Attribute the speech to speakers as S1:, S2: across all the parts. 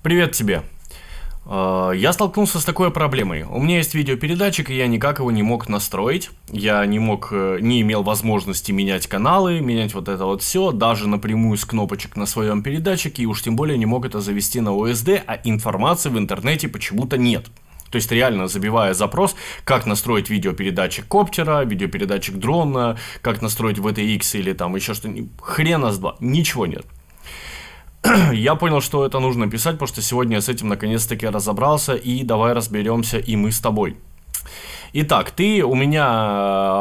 S1: Привет тебе. А, я столкнулся с такой проблемой. У меня есть видеопередатчик, и я никак его не мог настроить. Я не мог, э, не имел возможности менять каналы, менять вот это вот все, даже напрямую с кнопочек на своем передатчике, и уж тем более не мог это завести на ОСД, а информации в интернете почему-то нет. То есть реально забивая запрос, как настроить видеопередатчик коптера, видеопередатчик дрона, как настроить VTX или там еще что-нибудь, хрена с два, ничего нет. я понял, что это нужно писать, потому что сегодня я с этим наконец-таки разобрался, и давай разберемся и мы с тобой. Итак, ты у меня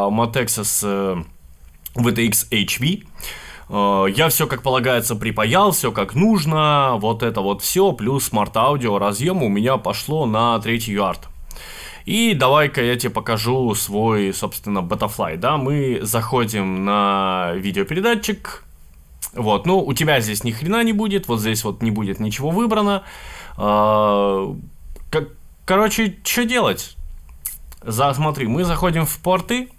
S1: Matexes VTX HV, я все как полагается припаял, все как нужно, вот это вот все, плюс смарт-аудио разъем у меня пошло на третий ярд. И давай-ка я тебе покажу свой, собственно, Butterfly, да, мы заходим на видеопередатчик, вот, ну, у тебя здесь ни хрена не будет, вот здесь вот не будет ничего выбрано. А, как, Короче, что делать? Засмотри, мы заходим в порты,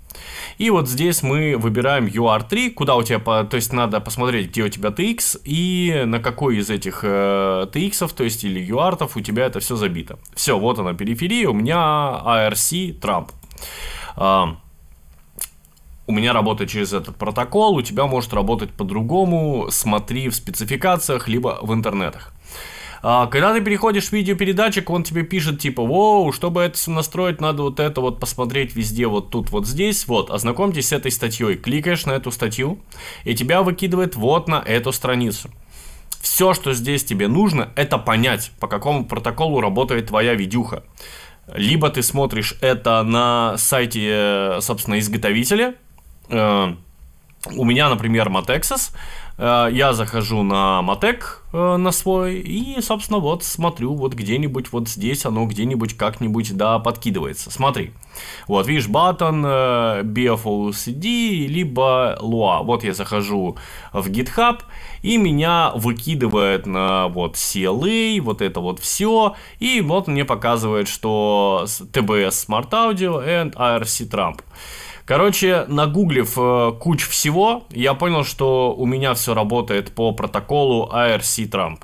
S1: и вот здесь мы выбираем UR3, куда у тебя, то есть надо посмотреть, где у тебя TX и на какой из этих э, TX, то есть или UR у тебя это все забито. Все, вот она периферия, у меня ARC Trump. Э, у меня работает через этот протокол, у тебя может работать по-другому, смотри в спецификациях, либо в интернетах. А, когда ты переходишь в видеопередатчик, он тебе пишет типа, воу, чтобы это все настроить, надо вот это вот посмотреть везде, вот тут, вот здесь, вот, ознакомьтесь с этой статьей. Кликаешь на эту статью, и тебя выкидывает вот на эту страницу. Все, что здесь тебе нужно, это понять, по какому протоколу работает твоя видюха. Либо ты смотришь это на сайте, э, собственно, изготовителя, Э, у меня, например, Matexas. Э, я захожу на Матек э, на свой и, собственно, вот смотрю, вот где-нибудь вот здесь оно где-нибудь как-нибудь, да, подкидывается. Смотри, вот видишь Button, BFOCD, либо Lua. Вот я захожу в GitHub и меня выкидывает на вот CLA, вот это вот все, и вот мне показывает, что TBS Smart Audio and IRC Trump. Короче, нагуглив э, кучу всего, я понял, что у меня все работает по протоколу ARC а Trump.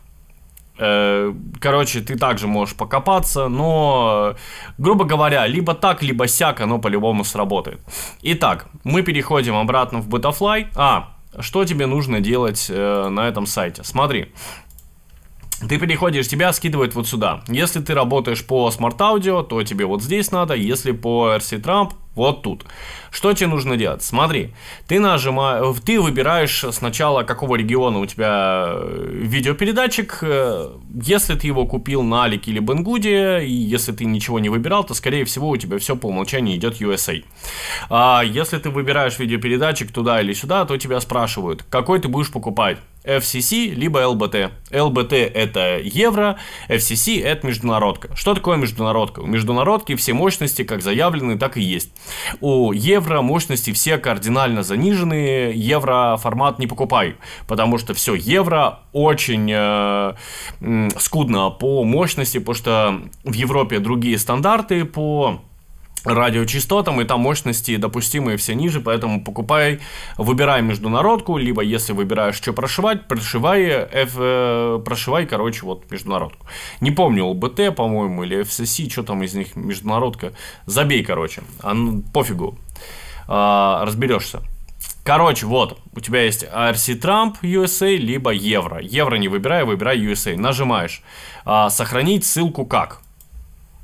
S1: Э, короче, ты также можешь покопаться, но, э, грубо говоря, либо так, либо сяк, оно по-любому сработает. Итак, мы переходим обратно в Butterfly. А, что тебе нужно делать э, на этом сайте? Смотри. Ты переходишь, тебя скидывают вот сюда. Если ты работаешь по Smart Audio, то тебе вот здесь надо. Если по RC а Trump, вот тут. Что тебе нужно делать? Смотри, ты нажимаешь, ты выбираешь сначала, какого региона у тебя э, видеопередатчик. Э, если ты его купил на Алике или Бенгуде, и если ты ничего не выбирал, то, скорее всего, у тебя все по умолчанию идет USA. А если ты выбираешь видеопередатчик туда или сюда, то тебя спрашивают, какой ты будешь покупать. FCC либо LBT. LBT это евро, FCC это международка. Что такое международка? У международки все мощности как заявлены, так и есть. У евро мощности все кардинально занижены, евро формат не покупай, потому что все евро очень э скудно по мощности, потому что в Европе другие стандарты по радиочастотам, и там мощности допустимые все ниже, поэтому покупай, выбирай международку, либо если выбираешь, что прошивать, прошивай, F, э, прошивай, короче, вот международку. Не помню, ЛБТ, по-моему, или FCC, что там из них международка, забей, короче, а, ну, пофигу, а, разберешься. Короче, вот, у тебя есть RC Trump USA, либо евро. Евро не выбирай, выбирай USA. А. Нажимаешь. А, сохранить ссылку как?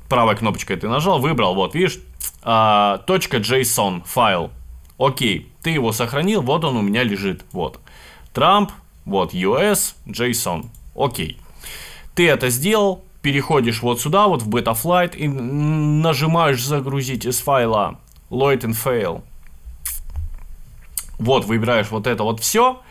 S1: Правой кнопочкой ты нажал, выбрал, вот, видишь, а, .json файл. Окей, ты его сохранил, вот он у меня лежит, вот. Трамп, вот US, JSON, окей. Ты это сделал, переходишь вот сюда, вот в BetaFlight, и нажимаешь загрузить из файла load and fail. Вот, выбираешь вот это вот все,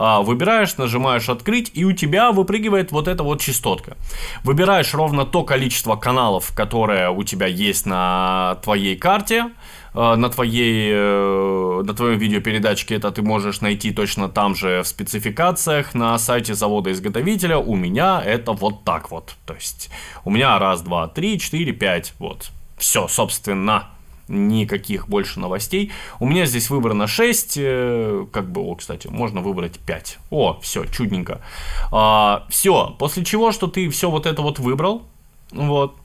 S1: а, выбираешь, нажимаешь открыть, и у тебя выпрыгивает вот эта вот частотка. Выбираешь ровно то количество каналов, которые у тебя есть на твоей карте, э, на твоей, э, на твоем видеопередатчике это ты можешь найти точно там же в спецификациях на сайте завода-изготовителя. У меня это вот так вот. То есть у меня раз, два, три, четыре, пять. Вот. Все, собственно никаких больше новостей. У меня здесь выбрано 6, э, как бы, о, кстати, можно выбрать 5. О, все, чудненько. А, все, после чего, что ты все вот это вот выбрал, вот,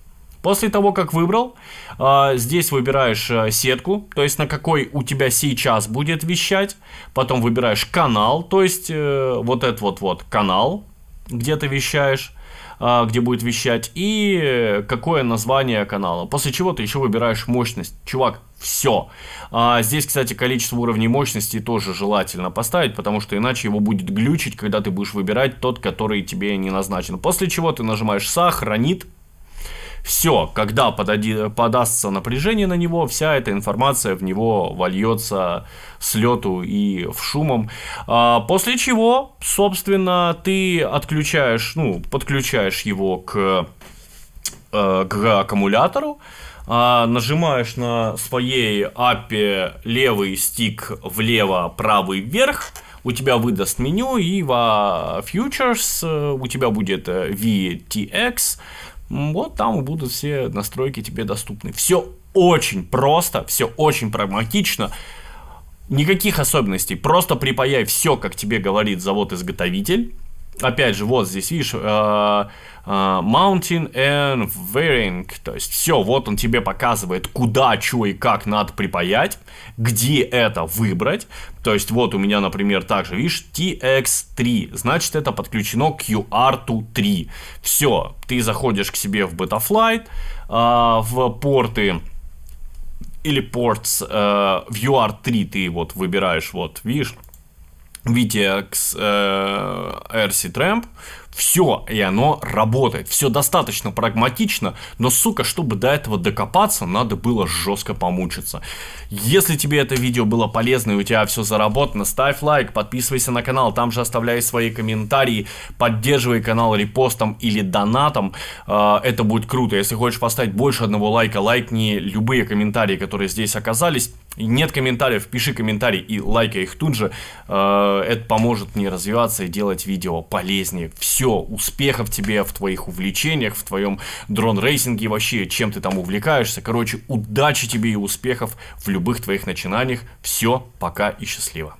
S1: После того, как выбрал, а, здесь выбираешь э, сетку, то есть на какой у тебя сейчас будет вещать. Потом выбираешь канал, то есть э, вот этот вот, вот канал, где ты вещаешь. А, где будет вещать, и какое название канала. После чего ты еще выбираешь мощность. Чувак, все. А, здесь, кстати, количество уровней мощности тоже желательно поставить, потому что иначе его будет глючить, когда ты будешь выбирать тот, который тебе не назначен. После чего ты нажимаешь сохранит все, когда пододи, подастся напряжение на него, вся эта информация в него вольется с лету и в шумом. А, после чего, собственно, ты отключаешь, ну, подключаешь его к, э, к аккумулятору, а, нажимаешь на своей аппе левый стик влево, правый вверх, у тебя выдаст меню, и во фьючерс э, у тебя будет э, VTX, вот там будут все настройки тебе доступны. Все очень просто, все очень прагматично. Никаких особенностей, просто припаяй все, как тебе говорит завод-изготовитель, Опять же, вот здесь, видишь, uh, Mountain and Varying. То есть, все, вот он тебе показывает, куда, что и как надо припаять, где это выбрать. То есть, вот у меня, например, также, видишь, TX3. Значит, это подключено к QR23. Все, ты заходишь к себе в Betaflight, э, в порты или ports в UR3 ты вот выбираешь, вот, видишь, VTX э, RC Tramp, все, и оно работает. Все достаточно прагматично, но, сука, чтобы до этого докопаться, надо было жестко помучиться. Если тебе это видео было полезно и у тебя все заработано, ставь лайк, подписывайся на канал, там же оставляй свои комментарии, поддерживай канал репостом или донатом, э, это будет круто. Если хочешь поставить больше одного лайка, лайкни любые комментарии, которые здесь оказались. Нет комментариев, пиши комментарий и лайкай их тут же. Э, это поможет мне развиваться и делать видео полезнее. Все, успехов тебе в твоих увлечениях, в твоем дрон-рейсинге, вообще, чем ты там увлекаешься. Короче, удачи тебе и успехов в любых твоих начинаниях. Все, пока и счастливо.